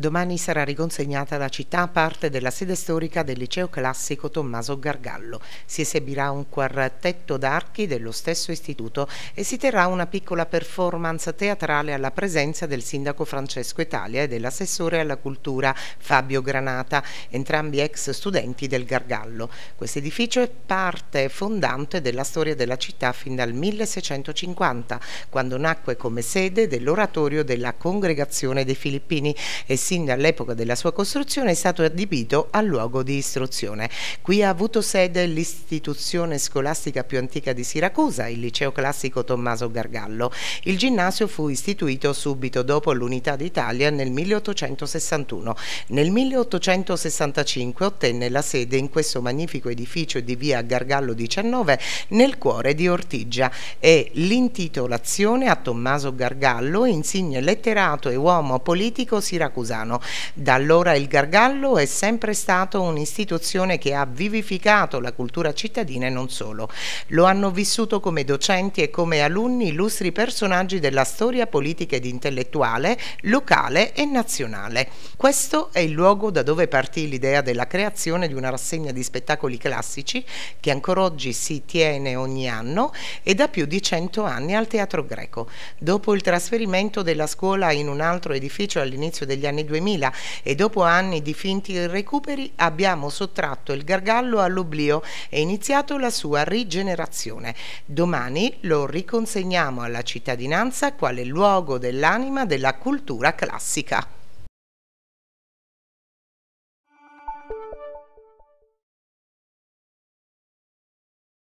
Domani sarà riconsegnata alla città parte della sede storica del liceo classico Tommaso Gargallo. Si esibirà un quartetto d'archi dello stesso istituto e si terrà una piccola performance teatrale alla presenza del sindaco Francesco Italia e dell'assessore alla cultura Fabio Granata, entrambi ex studenti del Gargallo. Questo edificio è parte fondante della storia della città fin dal 1650, quando nacque come sede dell'oratorio della Congregazione dei Filippini e sin dall'epoca della sua costruzione è stato adibito a luogo di istruzione. Qui ha avuto sede l'istituzione scolastica più antica di Siracusa, il liceo classico Tommaso Gargallo. Il ginnasio fu istituito subito dopo l'unità d'Italia nel 1861. Nel 1865 ottenne la sede in questo magnifico edificio di via Gargallo 19 nel cuore di Ortigia e l'intitolazione a Tommaso Gargallo, insigne letterato e uomo politico siracusano Milano. Da allora il Gargallo è sempre stato un'istituzione che ha vivificato la cultura cittadina e non solo. Lo hanno vissuto come docenti e come alunni illustri personaggi della storia politica ed intellettuale, locale e nazionale. Questo è il luogo da dove partì l'idea della creazione di una rassegna di spettacoli classici che ancora oggi si tiene ogni anno e da più di 100 anni al Teatro Greco. Dopo il trasferimento della scuola in un altro edificio all'inizio degli anni 2000 e dopo anni di finti recuperi abbiamo sottratto il gargallo all'oblio e iniziato la sua rigenerazione. Domani lo riconsegniamo alla cittadinanza quale luogo dell'anima della cultura classica.